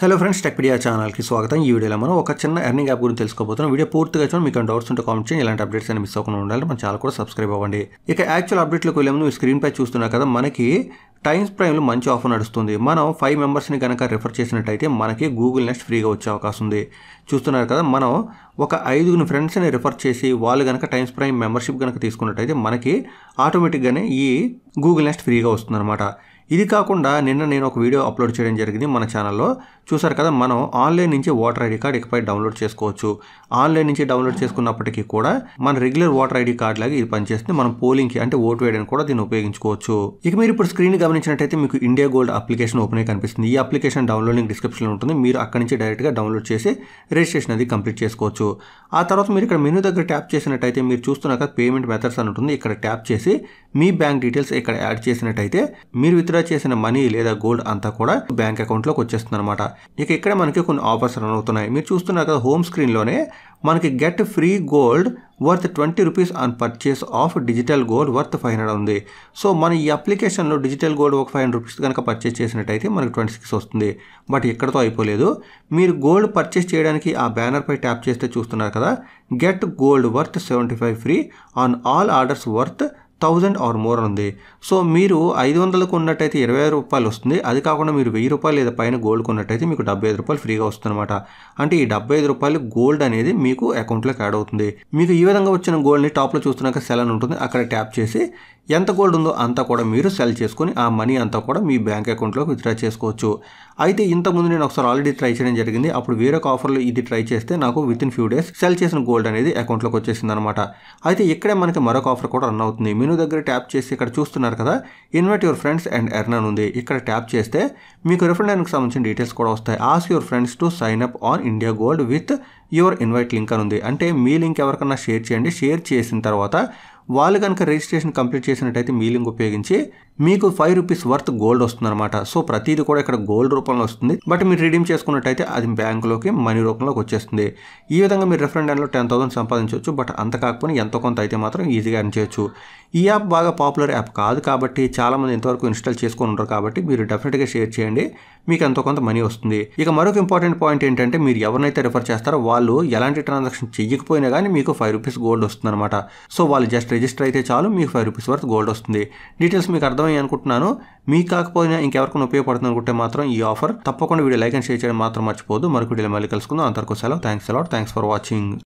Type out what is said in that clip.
hello friends Techpedia ఛానల్కి స్వాగతం ఈ వీడియోలో మనం ఒక చిన్న ఎర్నింగ్ యాప్ గురించి తెలుసుకోబోతున్నాం వీడియో పూర్తిగా చూడండి మీకు డౌట్స్ ఉంటే కామెంట్ చేయండి ఇలాంటి అప్డేట్స్ అని మిస్ అవ్వకుండా ఉండాలి మన ఛానల్ కూడా సబ్స్క్రైబ్ అవ్వండి ఇక యాక్చువల్ అప్డేట్లకు వెళ్ళే ముందు స్క్రీన్ పై చూస్తున్నా కదా మనకి టైమ్స్ ప్రైమ్లో మంచి ఆఫర్ నడుస్తుంది మనం ఫైవ్ మెంబర్స్ని కనుక రిఫర్ చేసినట్టయితే మనకి గూగుల్ నెక్స్ట్ ఫ్రీగా వచ్చే అవకాశం ఉంది చూస్తున్నారు కదా మనం ఒక ఐదుగురు ఫ్రెండ్స్ని రిఫర్ చేసి వాళ్ళు కనుక టైమ్స్ ప్రైమ్ మెంబర్షిప్ కనుక తీసుకున్నట్టయితే మనకి ఆటోమేటిక్గానే ఈ గూగుల్ నెస్ట్ ఫ్రీగా వస్తుందన్నమాట ఇది కాకుండా నిన్న నేను ఒక వీడియో అప్లోడ్ చేయడం జరిగింది మన ఛానల్లో చూసారు కదా మనం ఆన్లైన్ నుంచి ఓటర్ ఐడి కార్డ్ ఇకపై డౌన్లోడ్ చేసుకోవచ్చు ఆన్లైన్ నుంచి డౌన్లోడ్ చేసుకున్నప్పటికీ కూడా మన రెగ్యులర్ ఓటర్ ఐడి కార్డ్ లాగా ఇది పనిచేస్తుంది మనం పోలింగ్కి అంటే ఓటు వేయడానికి కూడా దీన్ని ఉపయోగించుకోవచ్చు ఇక మీరు ఇప్పుడు స్క్రీన్ గమనించినట్టయితే మీకు ఇండియా గోల్డ్ అప్లికేషన్ ఓపెన్ అయి కనిపిస్తుంది ఈ అప్లికేషన్ డౌన్లోడింగ్ డిస్క్రిప్షన్లో ఉంటుంది మీరు అక్కడి నుంచి డైరెక్ట్గా డౌన్లోడ్ చేసి రిజిస్ట్రేషన్ అది కంప్లీట్ చేసుకోవచ్చు ఆ తర్వాత మీరు ఇక్కడ మెనూ దగ్గర ట్యాప్ చేసినట్టయితే మీరు చూస్తున్నాక పేమెంట్ మెథడ్స్ అని ఉంటుంది ఇక్కడ ట్యాప్ చేసి మీ బ్యాంక్ డీటెయిల్స్ ఇక్కడ యాడ్ చేసినట్టయితే మీరు విత్డ్రా చేసిన మనీ లేదా గోల్డ్ అంతా కూడా బ్యాంక్ అకౌంట్లోకి వచ్చేస్తుంది అనమాట ఇక ఇక్కడ మనకి కొన్ని ఆఫర్స్ రన్ అవుతున్నాయి మీరు చూస్తున్నాక హోమ్ స్క్రీన్లోనే మనకి get free gold worth twenty rupees on purchase of digital gold worth five hundred ఉంది సో మన ఈ అప్లికేషన్లో డిజిటల్ గోల్డ్ ఒక ఫైవ్ హండ్రెడ్ రూపీస్ కనుక పర్చేస్ చేసినట్టయితే మనకి ట్వంటీ సిక్స్ వస్తుంది బట్ ఎక్కడతో అయిపోలేదు మీరు గోల్డ్ పర్చేస్ చేయడానికి ఆ బ్యానర్పై ట్యాప్ చేస్తే చూస్తున్నారు కదా get gold worth seventy five free on all orders worth thousand or more ఉంది సో మీరు ఐదు వందలకు కొన్నట్టయితే ఇరవై ఐదు రూపాయలు వస్తుంది అది కాకుండా మీరు వెయ్యి రూపాయలు లేదా పైన గోల్డ్ కొన్నట్టయితే మీకు డెబ్బై ఐదు రూపాయలు ఫ్రీగా వస్తుంది అనమాట అంటే ఈ డెబ్బై ఐదు రూపాయలు గోల్డ్ అనేది మీకు అకౌంట్లోకి యాడ్ అవుతుంది మీకు ఈ విధంగా వచ్చిన గోల్డ్ని టాప్లో చూస్తున్నాక సెల్ అని ఉంటుంది అక్కడ ట్యాప్ చేసి ఎంత గోల్డ్ ఉందో అంతా కూడా మీరు సెల్ చేసుకొని ఆ మనీ అంతా కూడా మీ బ్యాంక్ అకౌంట్లోకి విత్డ్రా చేసుకోవచ్చు అయితే ఇంతకుముందు నేను ఒకసారి ఆల్రెడీ ట్రై చేయడం జరిగింది అప్పుడు వేరొక ఆఫర్లో ఇది ట్రై చేస్తే నాకు within few days sell చేసిన గోల్డ్ అనేది అకౌంట్లోకి వచ్చేసింది అనమాట అయితే ఇక్కడే మనకి మరొక ఆఫర్ కూడా రన్ అవుతుంది మెనూ దగ్గర ట్యాప్ చేసి ఇక్కడ చూస్తున్నారు కదా invite your friends and earn ఉంది ఇక్కడ ట్యాప్ చేస్తే మీకు రిఫండ్ అయినకు సంబంధించిన డీటెయిల్స్ కూడా వస్తాయి ask your friends to sign up on India gold with your invite link అని ఉంది అంటే మీ లింక్ ఎవరికన్నా షేర్ చేయండి షేర్ చేసిన తర్వాత వాళ్ళు కనుక రిజిస్ట్రేషన్ కంప్లీట్ చేసినట్టయితే మీ లింక్ ఉపయోగించి మీకు ఫైవ్ రూపీస్ వర్త్ గోల్డ్ వస్తుందన్నమాట సో ప్రతిది కూడా ఇక్కడ గోల్డ్ రూపంలో వస్తుంది బట్ మీరు రిడీమ్ చేసుకున్నట్టయితే అది బ్యాంకులోకి మనీ రూపంలోకి వచ్చేస్తుంది ఈ విధంగా మీరు రిఫరెండ్ అండ్లో టెన్ థౌసండ్ సంపాదించవచ్చు బట్ అంత కాకపోయినా ఎంతో కొంత అయితే మాత్రం ఈజీగా అని చేయొచ్చు ఈ యాప్ బాగా పాపులర్ యాప్ కాదు కాబట్టి చాలామంది ఇంతవరకు ఇన్స్టాల్ చేసుకుని ఉంటారు కాబట్టి మీరు డెఫినెట్గా షేర్ చేయండి మీకు ఎంతో కొంత మనీ వస్తుంది ఇక మరొక ఇంపార్టెంట్ పాయింట్ ఏంటంటే మీరు ఎవరినైతే రిఫర్ చేస్తారో వాళ్ళు ఎలాంటి ట్రాన్సాక్షన్ చెయ్యకపోయినా కానీ మీకు ఫైవ్ రూపీస్ గోల్డ్ వస్తుంది అనమాట సో వాళ్ళు జస్ట్ రిజిస్టర్ అయితే చాలు మీకు ఫైవ్ రూపీస్ వరకు గోల్డ్ వస్తుంది డీటెయిల్స్ మీకు అర్థమయ్యి అనుకుంటున్నాను మీకు కాకపోయినా ఇంకెవరికైనా ఉపయోగపడుతుంది అనుకుంటే మాత్రం ఈ ఆఫర్ తప్పకుండా వీడియో లైక్ అండ్ షేర్ చేయడం మాత్రం మర్చిపోదు మరొక వీడియోలో మళ్ళీ కలుసుకుందాం అంతవరకు సెలవు thanks a lot thanks for watching